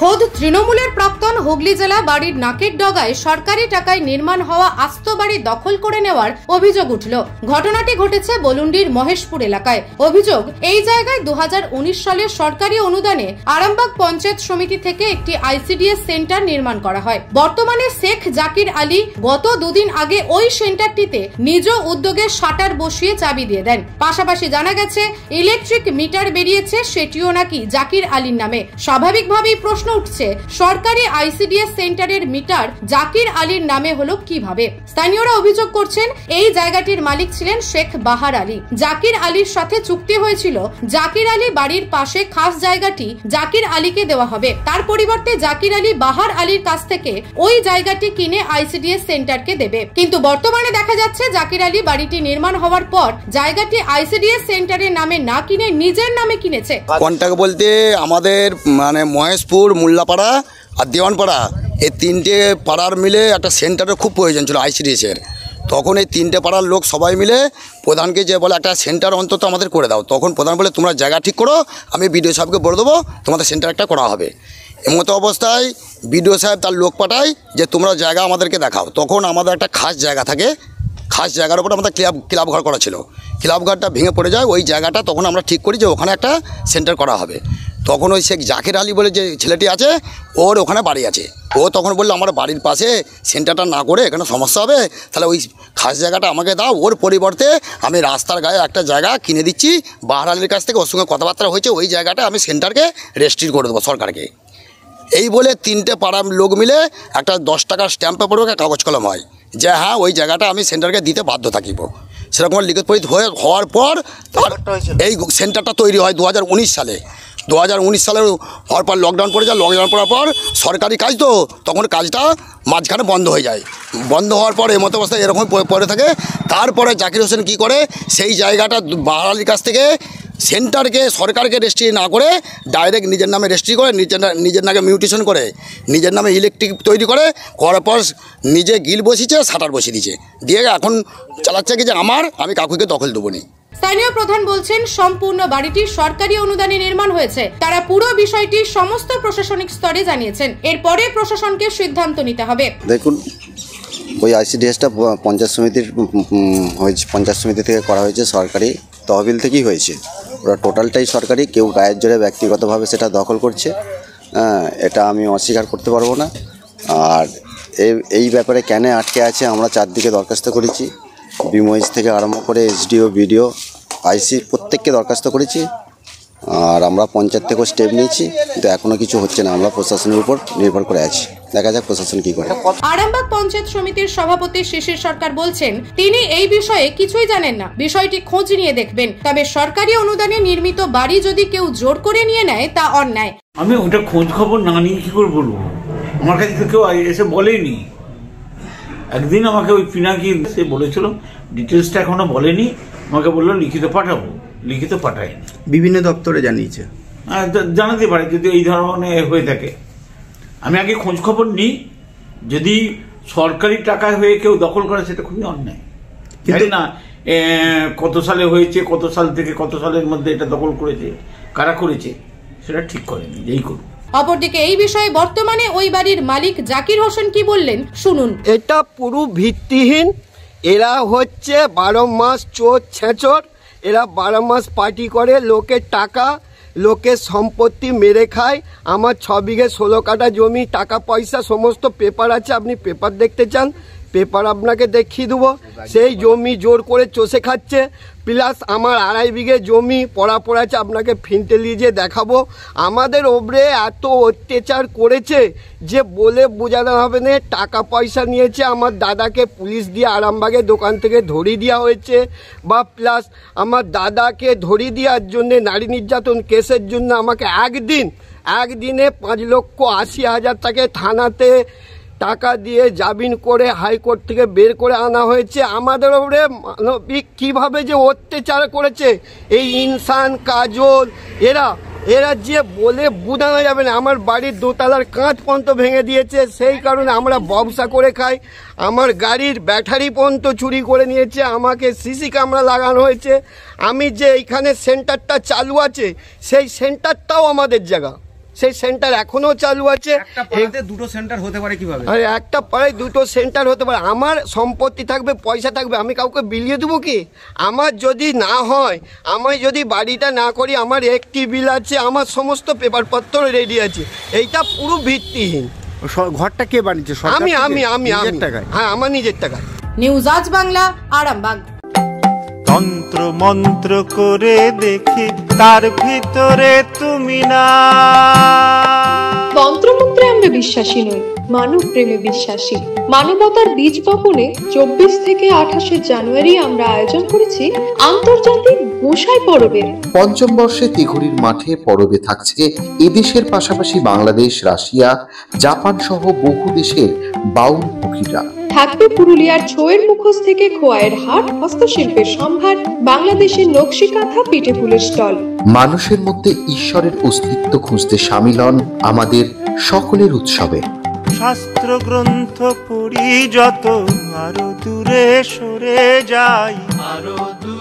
খোদ তৃণমূলের প্রাপ্ত হুগলি জেলা বাড়ির নাকের ডগায় সরকারি টাকায় নির্মাণ হওয়া আস্ত বাড়ি দখল করে নেওয়ার অভিযোগ উঠল ঘটনাটি ঘটেছে বলুন্ডির মহেশপুর এলাকায় অভিযোগ এই জায়গায় দু সালে সরকারি অনুদানে আরামবাগ পঞ্চায়েত সমিতি থেকে একটি আইসিডিএস সেন্টার নির্মাণ করা হয় বর্তমানে শেখ জাকির আলী গত দুদিন আগে ওই সেন্টারটিতে নিজ উদ্যোগে শাটার বসিয়ে চাবি দিয়ে দেন পাশাপাশি জানা গেছে ইলেকট্রিক মিটার বেরিয়েছে সেটিও নাকি জাকির আলীর নামে স্বাভাবিকভাবেই প্রশ্ন উঠছে সরকারি আই আইসিডিএস সেন্টারের মিটার জাকির আলীর নামে হলো কিভাবে স্থানীয়রা অভিযোগ করছেন এই জায়গাটির মালিক ছিলেন শেখ বাহার আলী জাকির আলীর সাথে চুক্তি হয়েছিল জাকির আলী বাড়ির পাশে খাস জায়গাটি জাকির আলীকে দেওয়া হবে তার পরিবর্তে জাকির আলী বাহার আলীর কাছ থেকে ওই জায়গাটি কিনে আইসিডিএস সেন্টারকে দেবে কিন্তু বর্তমানে দেখা যাচ্ছে জাকির আলী বাড়িটি নির্মাণ হওয়ার পর জায়গাটি আইসিডিএস সেন্টারের নামে না কিনে নিজের নামে কিনেছে কন্টাক্ট বলতে আমাদের মানে মহেশপুর মোল্লাপাড়া আর দেওয়ানপাড়া এই তিনটে পাড়ার মিলে একটা সেন্টারের খুব প্রয়োজন ছিল আইসিডিএসের তখন এই তিনটে পাড়ার লোক সবাই মিলে প্রধানকে যে বলে একটা সেন্টার অন্তত আমাদের করে দাও তখন প্রধান বলে তোমরা জায়গা ঠিক করো আমি বিডিও সাহেবকে বলে দেবো তোমাদের সেন্টার একটা করা হবে এমতো অবস্থায় বিডিও সাহেব তার লোক পাঠায় যে তোমরা জায়গা আমাদেরকে দেখাও তখন আমাদের একটা খাস জায়গা থাকে খাস জায়গার উপর আমাদের ক্লাব ক্লাব ঘর করা ছিল ক্লাব ঘরটা ভেঙে পড়ে যায় ওই জায়গাটা তখন আমরা ঠিক করি যে ওখানে একটা সেন্টার করা হবে তখন ওই শেখ জাকির আলী বলে যে ছেলেটি আছে ওর ওখানে বাড়ি আছে ও তখন বললো আমার বাড়ির পাশে সেন্টারটা না করে এখানে সমস্যা হবে তাহলে ওই খাস জায়গাটা আমাকে দাও ওর পরিবর্তে আমি রাস্তার গায়ে একটা জায়গা কিনে দিচ্ছি বাহার আলীর কাছ থেকে ওর সঙ্গে কথাবার্তা হয়েছে ওই জায়গাটা আমি সেন্টারকে রেজিস্ট্রি করে দেবো সরকারকে এই বলে তিনটে পাড়ার লোক মিলে একটা দশ টাকার স্ট্যাম্পে পেপার কাগজ কলম হয় যে হ্যাঁ ওই জায়গাটা আমি সেন্টারকে দিতে বাধ্য থাকিব সেরকম লিখিত পরীক্ষা হয়ে হওয়ার পর তার এই সেন্টারটা তৈরি হয় দু সালে দু সালে হওয়ার পর লকডাউন পড়ে যায় লকডাউন পড়ার পর সরকারি কাজ তো তখন কাজটা মাঝখানে বন্ধ হয়ে যায় বন্ধ হওয়ার পর এমতো অবস্থায় এরকম পড়ে থাকে তারপরে জাকির হোসেন কি করে সেই জায়গাটা বাহালির কাছ থেকে সেন্টারকে সরকারকে রেজিস্ট্রি না করে ডাইরেক্ট নিজের নামে রেজিস্ট্রি করে নিজের নিজের নামে মিউটেশন করে নিজের নামে ইলেকট্রিক তৈরি করে করার পর নিজে গিল বসিয়েছে সাটার বসিয়ে দিয়েছে দিয়ে এখন চালাচ্ছে কি যে আমার আমি কাকুকে দখল দেবো নি স্থানীয় প্রধান বলছেন সম্পূর্ণ বাড়িটি সরকারি অনুদানে নির্মাণ হয়েছে তারা পুরো বিষয়টি সমস্ত প্রশাসনিক স্তরে জানিয়েছেন এরপরে প্রশাসনকে সিদ্ধান্ত নিতে হবে দেখুন ওই আইসিডিএসটা পঞ্চায়েত সমিতির হয়েছে পঞ্চায়েত সমিতি থেকে করা হয়েছে সরকারি তহবিল থেকেই হয়েছে ওরা টোটালটাই সরকারি কেউ গায়ের জোরে ব্যক্তিগতভাবে সেটা দখল করছে হ্যাঁ, এটা আমি অস্বীকার করতে পারবো না আর এই ব্যাপারে কেন আটকে আছে আমরা চারদিকে দরখাস্ত করেছি বিমোইজ থেকে আরম্ভ করে এসডিও বিডিও আইসি প্রত্যেককে দরখাস্ত করেছি আর আমরা পঞ্চায়েত থেকেও স্টেপ নিয়েছি কিন্তু এখনও কিছু হচ্ছে না আমরা প্রশাসনের উপর নির্ভর করে আছি দেখা যাক প্রশাসন কি করে আরামবাগ পঞ্চায়েত সমিতির সভাপতি শিশির সরকার বলছেন তিনি এই বিষয়ে কিছুই জানেন না বিষয়টি খোঁজ নিয়ে দেখবেন তবে সরকারি অনুদানে নির্মিত বাড়ি যদি কেউ জোর করে নিয়ে নেয় তা অন্যায় আমি ওটা খোঁজ খবর না নিয়ে কি করে বলবো আমার কাছে তো কেউ এসে বলেনি একদিন আমাকে ওই পিনাকি সে বলেছিল ডিটেলসটা এখনো বলেনি আমাকে বললো লিখিত পাঠাবো লিখিত পাঠায়নি বিভিন্ন দপ্তরে জানিয়েছে হ্যাঁ জানাতে পারে যদি এই ধরনের হয়ে থাকে আমি আগে খোঁজ খবর নিই যদি সরকারি টাকায় হয়ে কেউ দখল করে সেটা খুবই অন্যায় কিন্তু না কত সালে হয়েছে কত সাল থেকে কত সালের মধ্যে এটা দখল করেছে কারা করেছে সেটা ঠিক করেনি যেই করুন অপরদিকে এই বিষয়ে বর্তমানে ওই বাড়ির মালিক জাকির হোসেন কি বললেন শুনুন এটা পুরো ভিত্তিহীন এরা হচ্ছে বারো মাস চোর ছেঁচড় এরা বারো মাস পার্টি করে লোকের টাকা লোকের সম্পত্তি মেরে খায় আমার ছ বিঘে ষোলো কাটা জমি টাকা পয়সা সমস্ত পেপার আছে আপনি পেপার দেখতে চান পেপার আপনাকে দেখিয়ে দেবো সেই জমি জোর করে চষে খাচ্ছে প্লাস আমার আড়াই বিঘে জমি পড়া পড়াচ্ছে আপনাকে ফিনতে লিয়ে দেখাবো আমাদের ওপরে এত অত্যাচার করেছে যে বলে বোঝানো হবে না টাকা পয়সা নিয়েছে আমার দাদাকে পুলিশ দিয়ে আরামবাগে দোকান থেকে ধরি দেওয়া হয়েছে বা প্লাস আমার দাদাকে ধরি দেওয়ার জন্যে নারী নির্যাতন কেসের জন্য আমাকে একদিন একদিনে পাঁচ লক্ষ আশি হাজার টাকা থানাতে টাকা দিয়ে জামিন করে হাইকোর্ট থেকে বের করে আনা হয়েছে আমাদের ওপরে মানবিক কীভাবে যে অত্যাচার করেছে এই ইনসান কাজল এরা এরা যে বলে বোঝানো যাবে না আমার বাড়ির দোতলার কাঁচ পন্ত ভেঙে দিয়েছে সেই কারণে আমরা ব্যবসা করে খাই আমার গাড়ির ব্যাটারি পন্ত চুরি করে নিয়েছে আমাকে সিসি ক্যামেরা লাগানো হয়েছে আমি যে এইখানে সেন্টারটা চালু আছে সেই সেন্টারটাও আমাদের জায়গা সেই সেন্টার এখনো চালু আছে দুটো সেন্টার হতে পারে কিভাবে একটা পাড়ায় দুটো সেন্টার হতে পারে আমার সম্পত্তি থাকবে পয়সা থাকবে আমি কাউকে বিলিয়ে দেবো কি আমার যদি না হয় আমি যদি বাড়িটা না করি আমার একটি বিল আছে আমার সমস্ত পেপারপত্র রেডি আছে এইটা পুরো ভিত্তিহীন ঘরটা কে বানিয়েছে আমি আমি আমি আমার টাকায় হ্যাঁ আমার নিজের টাকায় নিউজ আজ বাংলা আরামবাগ তন্ত্র মন্ত্র করে দেখি তার ভিতরে তুমি না মন্ত্রমন্ত্রে আমরা বিশ্বাসী নই মানব প্রেমে বিশ্বাসী মানবতার বীজ বপনে চব্বিশ থেকে আঠাশে জানুয়ারি আমরা আয়োজন করেছি আন্তর্জাতিক গোসাই পরবের পঞ্চম বর্ষে তিঘুরির মাঠে পরবে থাকছে এদেশের পাশাপাশি বাংলাদেশ রাশিয়া জাপান সহ বহু দেশের বাউল পুকিরা থাকবে পুরুলিয়ার ছোয়ের মুখোশ থেকে খোয়াইয়ের হাট হস্তশিল্পের সম্ভার বাংলাদেশের নকশি কাঁথা পিঠে ফুলের স্টল মানুষের মধ্যে ঈশ্বরের অস্তিত্ব খুঁজতে সামিল হন আমাদের সকলের উৎসবে শাস্ত্র গ্রন্থ পড়ি যত আরো দূরে সরে যাই আরো দূরে